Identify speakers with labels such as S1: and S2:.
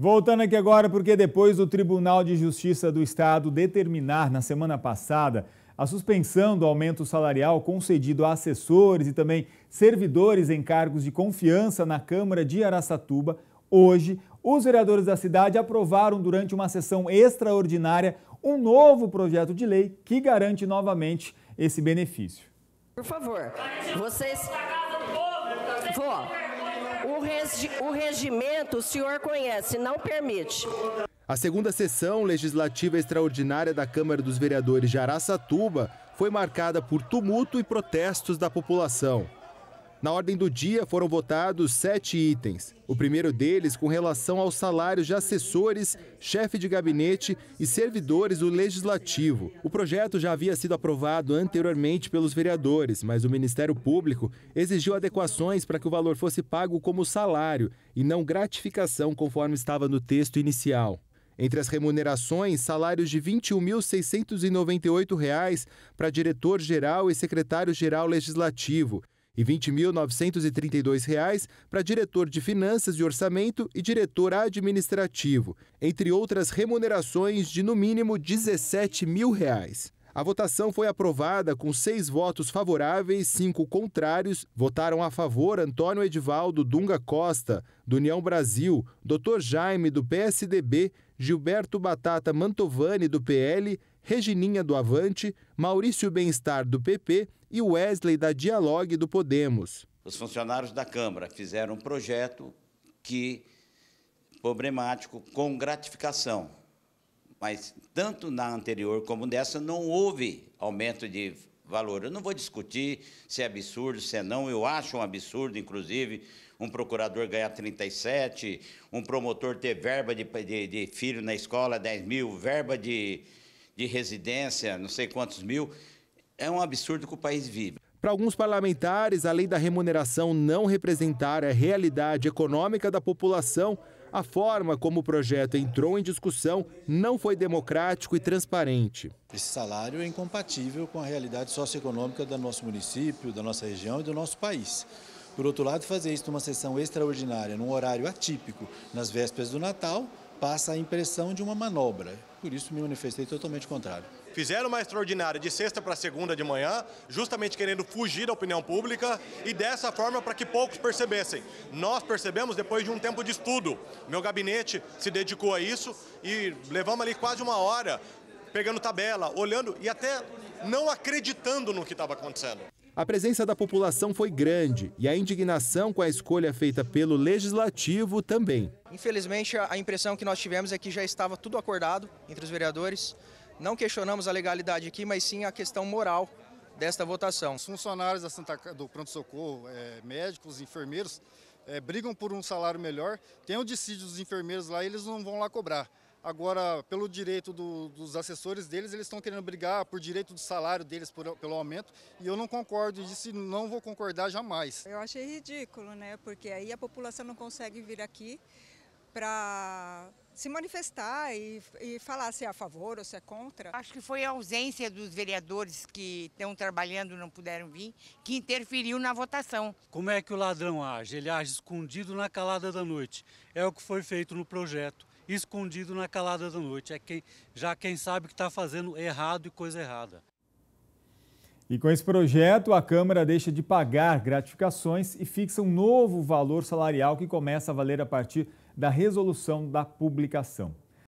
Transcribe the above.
S1: Voltando aqui agora, porque depois do Tribunal de Justiça do Estado determinar na semana passada a suspensão do aumento salarial concedido a assessores e também servidores em cargos de confiança na Câmara de Araçatuba, hoje os vereadores da cidade aprovaram durante uma sessão extraordinária um novo projeto de lei que garante novamente esse benefício. Por favor, vocês. vou. O, regi o regimento, o senhor conhece, não permite.
S2: A segunda sessão legislativa extraordinária da Câmara dos Vereadores de Araçatuba foi marcada por tumulto e protestos da população. Na ordem do dia foram votados sete itens. O primeiro deles com relação aos salários de assessores, chefe de gabinete e servidores do Legislativo. O projeto já havia sido aprovado anteriormente pelos vereadores, mas o Ministério Público exigiu adequações para que o valor fosse pago como salário e não gratificação, conforme estava no texto inicial. Entre as remunerações, salários de R$ 21.698 para diretor-geral e secretário-geral legislativo e R$ 20.932 para diretor de finanças e orçamento e diretor administrativo, entre outras remunerações de no mínimo R$ 17 mil. Reais. A votação foi aprovada com seis votos favoráveis, cinco contrários. Votaram a favor Antônio Edivaldo Dunga Costa, do União Brasil, Dr. Jaime, do PSDB, Gilberto Batata Mantovani, do PL, Regininha do Avante, Maurício Bem-Estar do PP e Wesley da Dialogue do Podemos.
S3: Os funcionários da Câmara fizeram um projeto que problemático com gratificação, mas tanto na anterior como dessa não houve aumento de valor. Eu não vou discutir se é absurdo, se é não. Eu acho um absurdo, inclusive, um procurador ganhar 37, um promotor ter verba de, de, de filho na escola 10 mil, verba de, de residência, não sei quantos mil. É um absurdo que o país vive.
S2: Para alguns parlamentares, a lei da remuneração não representar a realidade econômica da população, a forma como o projeto entrou em discussão não foi democrático e transparente.
S1: Esse salário é incompatível com a realidade socioeconômica do nosso município, da nossa região e do nosso país. Por outro lado, fazer isso numa sessão extraordinária, num horário atípico, nas vésperas do Natal, passa a impressão de uma manobra. Por isso me manifestei totalmente contrário. Fizeram uma
S2: extraordinária de sexta para segunda de manhã, justamente querendo fugir da opinião pública e dessa forma para que poucos percebessem. Nós percebemos depois de um tempo de estudo. Meu gabinete se dedicou a isso e levamos ali quase uma hora pegando tabela, olhando e até não acreditando no que estava acontecendo. A presença da população foi grande e a indignação com a escolha feita pelo legislativo também. Infelizmente, a impressão que nós tivemos é que já estava tudo acordado entre os vereadores. Não questionamos a legalidade
S1: aqui, mas sim a questão moral desta votação. Os funcionários da Santa, do pronto-socorro, é, médicos, enfermeiros, é, brigam por um salário melhor. Tem o dissídio dos enfermeiros lá e eles não vão lá cobrar. Agora, pelo direito do, dos assessores deles, eles estão querendo brigar por direito do salário deles por, pelo aumento, e eu não concordo disso e não vou concordar jamais.
S3: Eu achei ridículo, né? Porque aí a população não consegue vir aqui para se manifestar e, e, falar se é a favor ou se é contra. Acho que foi a ausência dos vereadores que estão trabalhando não puderam vir que interferiu na votação. Como é que o ladrão age? Ele age escondido na calada da noite. É o que foi feito no projeto escondido na calada da noite. É quem, já quem sabe que está fazendo errado e coisa errada.
S1: E com esse projeto, a Câmara deixa de pagar gratificações e fixa um novo valor salarial que começa a valer a partir da resolução da publicação.